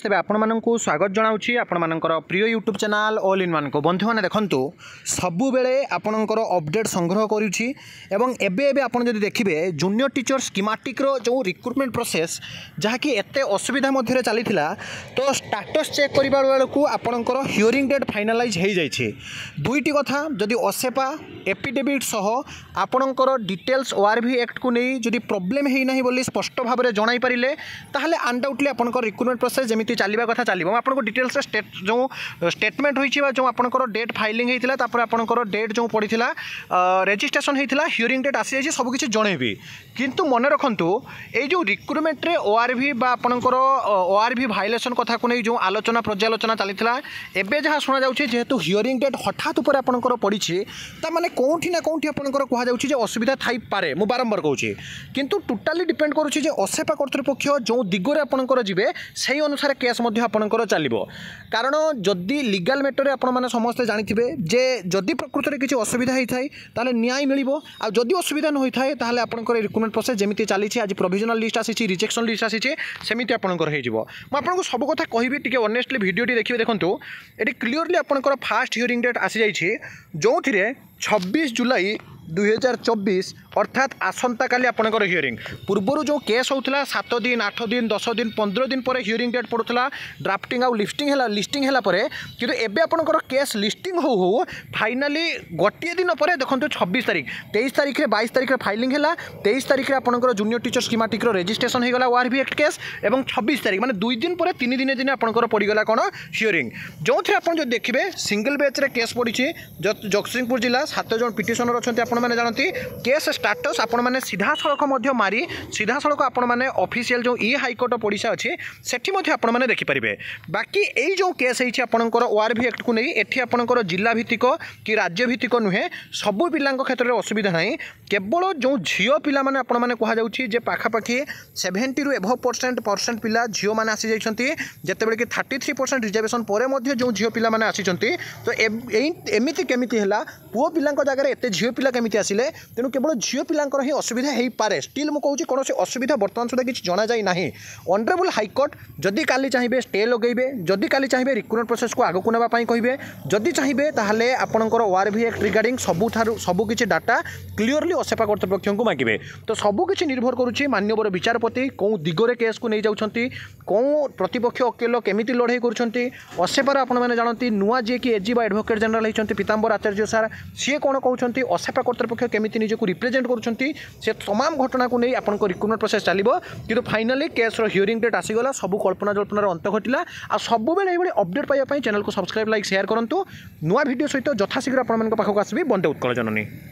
ତେବେ ଆପଣମାନଙ୍କୁ ସ୍ୱାଗତ ଜଣାଉଛି ଆପଣମାନଙ୍କର ପ୍ରିୟ ୟୁଟ୍ୟୁବ୍ ଚ୍ୟାନେଲ୍ ଅଲ୍ ଇନ୍ ୱାନ୍କୁ ବନ୍ଧୁମାନେ ଦେଖନ୍ତୁ ସବୁବେଳେ ଆପଣଙ୍କର ଅପଡ଼େଟ୍ ସଂଗ୍ରହ କରୁଛି ଏବଂ ଏବେ ଏବେ ଆପଣ ଯଦି ଦେଖିବେ ଜୁନିୟର ଟିଚର ସ୍କିମାଟିକ୍ର ଯେଉଁ ରିକ୍ରୁଟମେଣ୍ଟ ପ୍ରୋସେସ୍ ଯାହାକି ଏତେ ଅସୁବିଧା ମଧ୍ୟରେ ଚାଲିଥିଲା ତ ଷ୍ଟାଟସ୍ ଚେକ୍ କରିବା ବେଳକୁ ଆପଣଙ୍କର ହିୟରିଂ ଡେଟ୍ ଫାଇନାଲାଇଜ୍ ହୋଇଯାଇଛି ଦୁଇଟି କଥା ଯଦି ଅସେପା ଏପିଡେଭିଟ୍ ସହ ଆପଣଙ୍କର ଡିଟେଲ୍ସ ଓ ଆର୍ ଭି ଆକ୍ଟକୁ ନେଇ ଯଦି ପ୍ରୋବ୍ଲେମ୍ ହୋଇନାହିଁ ବୋଲି ସ୍ପଷ୍ଟ ଭାବରେ ଜଣାଇ ପାରିଲେ ତାହେଲେ ଆନ୍ଡାଉଟଲି ଆପଣଙ୍କର ରିକ୍ରୁଟମେଣ୍ଟ ପ୍ରୋସେସ୍ ଯେମିତି କେମିତି ଚାଲିବା କଥା ଚାଲିବ ମୁଁ ଆପଣଙ୍କୁ ଡିଟେଲ୍ସରେ ଷ୍ଟେଟ୍ ଯେଉଁ ଷ୍ଟେଟମେଣ୍ଟ ହୋଇଛି ବା ଯେଉଁ ଆପଣଙ୍କର ଡେଟ୍ ଫାଇଲିଂ ହୋଇଥିଲା ତାପରେ ଆପଣଙ୍କର ଡେଟ୍ ଯେଉଁ ପଡ଼ିଥିଲା ରେଜିଷ୍ଟ୍ରେସନ୍ ହୋଇଥିଲା ହିୟରିଂ ଡେଟ୍ ଆସିଯାଇଛି ସବୁକିଛି ଜଣେଇବି କିନ୍ତୁ ମନେ ରଖନ୍ତୁ ଏଇ ଯେଉଁ ରିକ୍ରୁଟମେଣ୍ଟରେ ଓ ଆର୍ ଭି ବା ଆପଣଙ୍କର ଓ ଆର୍ ଭି ଭାଇଲେସନ୍ କଥାକୁ ନେଇ ଯେଉଁ ଆଲୋଚନା ପର୍ଯ୍ୟାଲୋଚନା ଚାଲିଥିଲା ଏବେ ଯାହା ଶୁଣାଯାଉଛି ଯେହେତୁ ହିୟରିଂ ଡେଟ୍ ହଠାତ୍ ଉପରେ ଆପଣଙ୍କର ପଡ଼ିଛି ତାମାନେ କେଉଁଠି ନା କେଉଁଠି ଆପଣଙ୍କର କୁହାଯାଉଛି ଯେ ଅସୁବିଧା ଥାଇପାରେ ମୁଁ ବାରମ୍ବାର କହୁଛି କିନ୍ତୁ ଟୋଟାଲି ଡିପେଣ୍ଡ କରୁଛି ଯେ ଅସେପା କର୍ତ୍ତୃପକ୍ଷ ଯେଉଁ ଦିଗରେ ଆପଣଙ୍କର ଯିବେ সেই ଅନୁସାରେ ଗୋଟେ କେସ୍ ମଧ୍ୟ ଆପଣଙ୍କର ଚାଲିବ କାରଣ ଯଦି ଲିଗାଲ୍ ମେଟର୍ରେ ଆପଣମାନେ ସମସ୍ତେ ଜାଣିଥିବେ ଯେ ଯଦି ପ୍ରକୃତରେ କିଛି ଅସୁବିଧା ହୋଇଥାଏ ତାହେଲେ ନ୍ୟାୟ ମିଳିବ ଆଉ ଯଦି ଅସୁବିଧା ନ ହୋଇଥାଏ ତାହେଲେ ଆପଣଙ୍କର ରିକ୍ରୁଟମେଣ୍ଟ ପ୍ରୋସେସ୍ ଯେମିତି ଚାଲିଛି ଆଜି ପ୍ରୋଭିଜନାଲ୍ লিস্ট ଆସିଛି রিজেকশন ଲିଷ୍ଟ ଆସିଛି ସେମିତି ଆପଣଙ୍କର হয়ে ମୁଁ ଆପଣଙ୍କୁ ସବୁ କଥା କହିବି ଟିକେ টিকি ଭିଡ଼ିଓଟି ভিডিওটি ଦେଖନ୍ତୁ দেখুন এটি ଆପଣଙ୍କର ଫାଷ୍ଟ ফার্স্ট ଡେଟ୍ ଆସିଯାଇଛି ଯେଉଁଥିରେ ଛବିଶ ଜୁଲାଇ দুই হাজার চবিশ অর্থাৎ আসন্তকালি আপনার হিয়রিং পূর্বর যে কেস হোলা সাত দিন আট দিন দশ দিন পনেরো দিন পরে হিয়রিং ডেট পড়ুলা ড্রাফটিং আফটিং হল লিষ্টিং হল পরে কিন্তু এবে আপনার কেস লিষ্টিং হো হো ফাইনালি গোটিয়ে দিন পরে দেখুন ছবিশ তারিখ তেইশ তারিখে বাইশ তারিখে ফাইলিং হল তেইশ তারিখে আপনার জুনিয়র টিচর স্কিমাটিক রেজিষ্ট্রেসন হয়ে গেল ওয়ার ভি একট কেস এবং ছবিশ তারিখ মানে দুই দিন পরে তিন দিনে দিনে আপনার পড়িগাল কোণ হিয়রিং যে আপনার যদি দেখবে সিঙ্গল বেচ্রে কেস পড়ছে জগৎসিংপুর জেলা সাত জন পিটিশনর অনেক আপনার ଆପଣମାନେ ଜାଣନ୍ତି କେସ୍ ଷ୍ଟାଟସ୍ ଆପଣମାନେ ସିଧାସଳଖ ମଧ୍ୟ ମାରି ସିଧାସଳଖ ଆପଣମାନେ ଅଫିସିଆଲ୍ ଯେଉଁ ଇ ହାଇକୋର୍ଟ ଅଫ୍ ଓଡ଼ିଶା ଅଛି ସେଠି ମଧ୍ୟ ଆପଣମାନେ ଦେଖିପାରିବେ ବାକି ଏଇ ଯେଉଁ କେସ୍ ହେଇଛି ଆପଣଙ୍କର ଓ ଆର୍ ଭି ଆକ୍ଟକୁ ନେଇ ଏଠି ଆପଣଙ୍କର ଜିଲ୍ଲା ଭିତ୍ତିକ କି ରାଜ୍ୟ ଭିତ୍ତିକ ନୁହେଁ ସବୁ ପିଲାଙ୍କ କ୍ଷେତ୍ରରେ ଅସୁବିଧା ନାହିଁ କେବଳ ଯେଉଁ ଝିଅ ପିଲାମାନେ ଆପଣମାନେ କୁହାଯାଉଛି ଯେ ପାଖାପାଖି ସେଭେଣ୍ଟିରୁ ଏଭବ୍ ପରସେଣ୍ଟ ପରସେଣ୍ଟ ପିଲା ଝିଅମାନେ ଆସିଯାଇଛନ୍ତି ଯେତେବେଳେ କି ଥାର୍ଟି ଥ୍ରୀ ପରସେଣ୍ଟ ରିଜର୍ଭେସନ୍ ପରେ ମଧ୍ୟ ଯେଉଁ ଝିଅ ପିଲାମାନେ ଆସିଛନ୍ତି ତ ଏମିତି କେମିତି ହେଲା ପୁଅ ପିଲାଙ୍କ ଜାଗାରେ ଏତେ ଝିଅ ପିଲା କେମିତି ଏମିତି ଆସିଲେ ତେଣୁ କେବଳ ଝିଅ ପିଲାଙ୍କର ହିଁ ଅସୁବିଧା ହୋଇପାରେ ଷ୍ଟିଲ୍ ମୁଁ କହୁଛି କୌଣସି ଅସୁବିଧା ବର୍ତ୍ତମାନ ସୁଦ୍ଧା କିଛି ଜଣାଯାଇ ନାହିଁ ଅନରେବୁଲ୍ ହାଇକୋର୍ଟ ଯଦି କାଲି ଚାହିଁବେ ଷ୍ଟେ ଲଗାଇବେ ଯଦି କାଲି ଚାହିଁବେ ରିକ୍ରୁଟମେଣ୍ଟ ପ୍ରୋସେସ୍କୁ ଆଗକୁ ନେବା ପାଇଁ କହିବେ ଯଦି ଚାହିଁବେ ତାହେଲେ ଆପଣଙ୍କର ଆର୍ ଭି ଆକ୍ଟ ରିଗାର୍ଡ଼ିଂ ସବୁଠାରୁ ସବୁକିଛି ଡାଟା କ୍ଲିଅରଲି ଅସେପା କର୍ତ୍ତୃପକ୍ଷଙ୍କୁ ମାଗିବେ ତ ସବୁକିଛି ନିର୍ଭର କରୁଛି ମାନ୍ୟବର ବିଚାରପତି କେଉଁ ଦିଗରେ କେସ୍କୁ ନେଇଯାଉଛନ୍ତି କେଉଁ ପ୍ରତିପକ୍ଷ ଓକିଲ କେମିତି ଲଢ଼େଇ କରୁଛନ୍ତି ଅସେପାର ଆପଣମାନେ ଜାଣନ୍ତି ନୂଆ ଯିଏକି ଏଜି ବା ଆଡ଼ଭୋକେଟ୍ ଜେନେରାଲ୍ ହୋଇଛନ୍ତି ପିତାମ୍ବର ଆଚାର୍ଯ୍ୟ ସାର୍ ସିଏ କ'ଣ କହୁଛନ୍ତି ଅସେପା কর্তৃপক্ষ কেমিটি নিজকে রিপ্রেজেন্ট করছেন সে তমাম ঘটনা নিয়ে আপনার রিক্রুটমেন্ট প্রসেস চালিব কিন্তু ফাইনালি কেস্র হিয়রিং ডেট আসিগলা সব কল্পনা জল্পনার অন্ত ঘটিলা আর সবুলে এইভাবে অপডেট পাইবা চ্যানেলকে সবসক্রাইব লাইক সেয়ার করুন নয় ভিডিও সহ যথাশীঘ্র আপনার পাখক আসবি বন্দে উৎকল জননী